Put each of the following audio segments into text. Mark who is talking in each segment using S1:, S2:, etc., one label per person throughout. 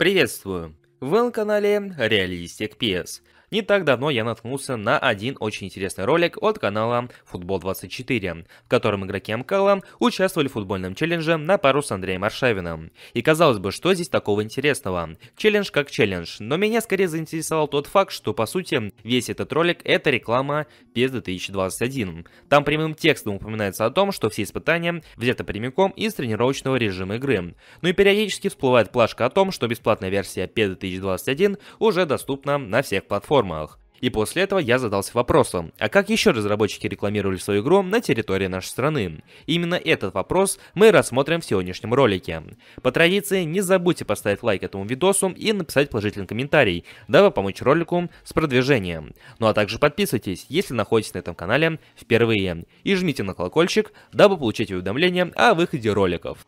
S1: Приветствую! Вы на канале Realistic PS. Не так давно я наткнулся на один очень интересный ролик от канала Футбол24, в котором игроки МКЛа участвовали в футбольном челлендже на пару с Андреем Аршавиным. И казалось бы, что здесь такого интересного? Челлендж как челлендж, но меня скорее заинтересовал тот факт, что по сути весь этот ролик это реклама PES 2021. Там прямым текстом упоминается о том, что все испытания взяты прямиком из тренировочного режима игры. Ну и периодически всплывает плашка о том, что бесплатная версия PES 2021 уже доступна на всех платформах платформах. И после этого я задался вопросом, а как еще разработчики рекламировали свою игру на территории нашей страны? Именно этот вопрос мы рассмотрим в сегодняшнем ролике. По традиции, не забудьте поставить лайк этому видосу и написать положительный комментарий, дабы помочь ролику с продвижением. Ну а также подписывайтесь, если находитесь на этом канале впервые, и жмите на колокольчик, дабы получить уведомления о выходе роликов.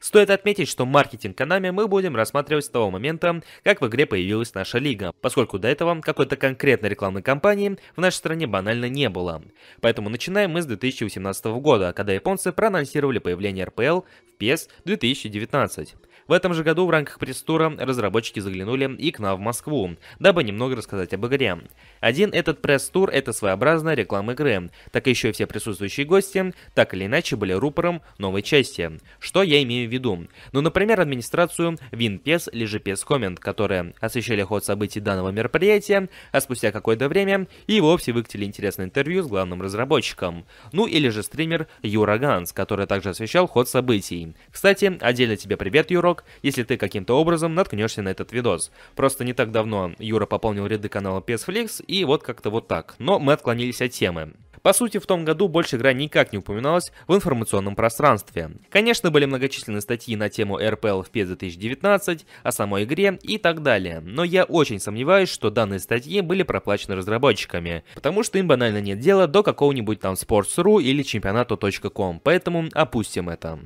S1: Стоит отметить, что маркетинг канами мы будем рассматривать с того момента, как в игре появилась наша лига, поскольку до этого какой-то конкретной рекламной кампании в нашей стране банально не было. Поэтому начинаем мы с 2018 года, когда японцы проанонсировали появление РПЛ в PS 2019. В этом же году в рамках пресс-тура разработчики заглянули и к нам в Москву, дабы немного рассказать об игре. Один этот пресс-тур — это своеобразная реклама игры, так еще и все присутствующие гости так или иначе были рупором новой части. Что я имею в виду? Ну, например, администрацию WinPes или GPS Comment, которые освещали ход событий данного мероприятия, а спустя какое-то время и вовсе выкатили интересное интервью с главным разработчиком. Ну или же стример Юра Ганс, который также освещал ход событий. Кстати, отдельно тебе привет, Юрок, звонок, если ты каким-то образом наткнешься на этот видос. Просто не так давно Юра пополнил ряды канала PSFlix, и вот как-то вот так. Но мы отклонились от темы. По сути, в том году больше игра никак не упоминалась в информационном пространстве. Конечно, были многочисленные статьи на тему RPL в PES 2019, о самой игре и так далее, но я очень сомневаюсь, что данные статьи были проплачены разработчиками, потому что им банально нет дела до какого-нибудь там Sports.ru или чемпионату.com, поэтому опустим это.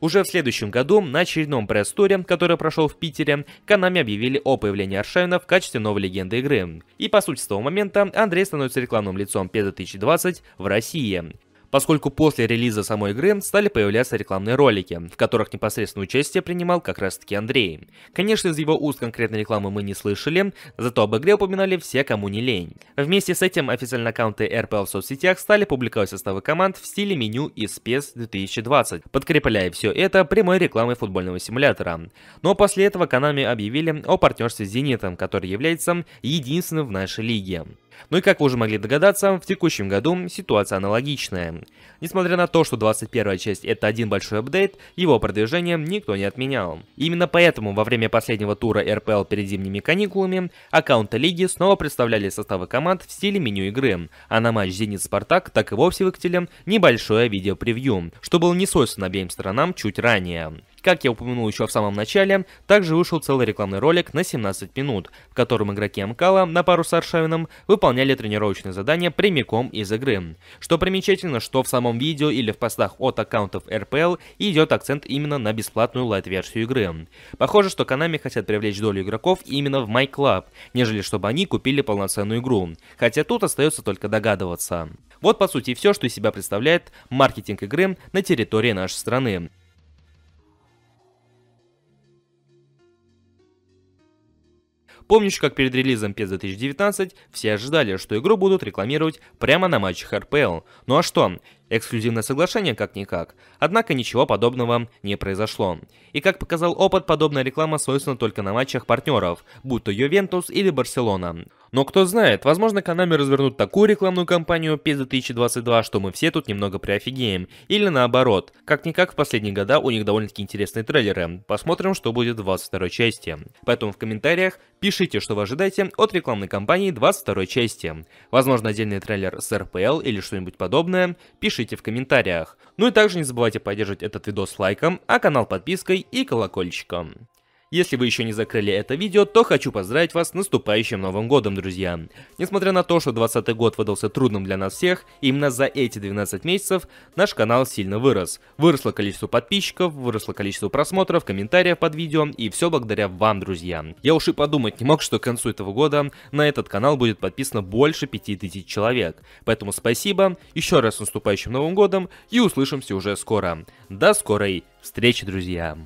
S1: Уже в следующем году на очередном пресс-туре, который прошел в Питере, Канами объявили о появлении Аршавина в качестве новой легенды игры. И по сути с того момента Андрей становится рекламным лицом PES 2020 в России поскольку после релиза самой игры стали появляться рекламные ролики, в которых непосредственно участие принимал как раз таки Андрей. Конечно, из его уст конкретной рекламы мы не слышали, зато об игре упоминали все, кому не лень. Вместе с этим официальные аккаунты RPL в соцсетях стали публиковать составы команд в стиле меню и спец 2020, подкрепляя все это прямой рекламой футбольного симулятора. Но после этого Konami объявили о партнерстве с Зенитом, который является единственным в нашей лиге. Ну и как вы уже могли догадаться, в текущем году ситуация аналогичная. Несмотря на то, что 21 часть это один большой апдейт, его продвижение никто не отменял. Именно поэтому во время последнего тура РПЛ перед зимними каникулами аккаунты лиги снова представляли составы команд в стиле меню игры, а на матч «Зенит-Спартак» так и вовсе выкатили небольшое видео-превью, что было не свойственно обеим сторонам чуть ранее. Как я упомянул еще в самом начале, также вышел целый рекламный ролик на 17 минут, в котором игроки Амкала на пару с Аршавином выполняли тренировочные задания прямиком из игры. Что примечательно, что в самом видео или в постах от аккаунтов РПЛ идет акцент именно на бесплатную лайт-версию игры. Похоже, что канами хотят привлечь долю игроков именно в MyClub, нежели чтобы они купили полноценную игру, хотя тут остается только догадываться. Вот по сути все, что из себя представляет маркетинг игры на территории нашей страны. Помнишь, как перед релизом PES 2019 все ожидали, что игру будут рекламировать прямо на матчах РПЛ? Ну а что, эксклюзивное соглашение как-никак. Однако ничего подобного не произошло. И как показал опыт, подобная реклама свойственна только на матчах партнеров, будь то Ювентус или Барселона. Но кто знает, возможно, канами развернут такую рекламную кампанию PES 2022, что мы все тут немного приофигеем. Или наоборот. Как-никак, в последние года у них довольно-таки интересные трейлеры. Посмотрим, что будет в 22 части. Поэтому в комментариях пишите, что вы ожидаете от рекламной кампании 22 части. Возможно, отдельный трейлер с РПЛ или что-нибудь подобное. Пишите в комментариях. Ну и также не забывайте поддерживать этот видос лайком, а канал подпиской и колокольчиком. Если вы еще не закрыли это видео, то хочу поздравить вас с наступающим Новым Годом, друзья. Несмотря на то, что 2020 год выдался трудным для нас всех, именно за эти 12 месяцев наш канал сильно вырос. Выросло количество подписчиков, выросло количество просмотров, комментариев под видео, и все благодаря вам, друзья. Я уж и подумать не мог, что к концу этого года на этот канал будет подписано больше 5000 человек. Поэтому спасибо, еще раз с наступающим Новым Годом, и услышимся уже скоро. До скорой встречи, друзья!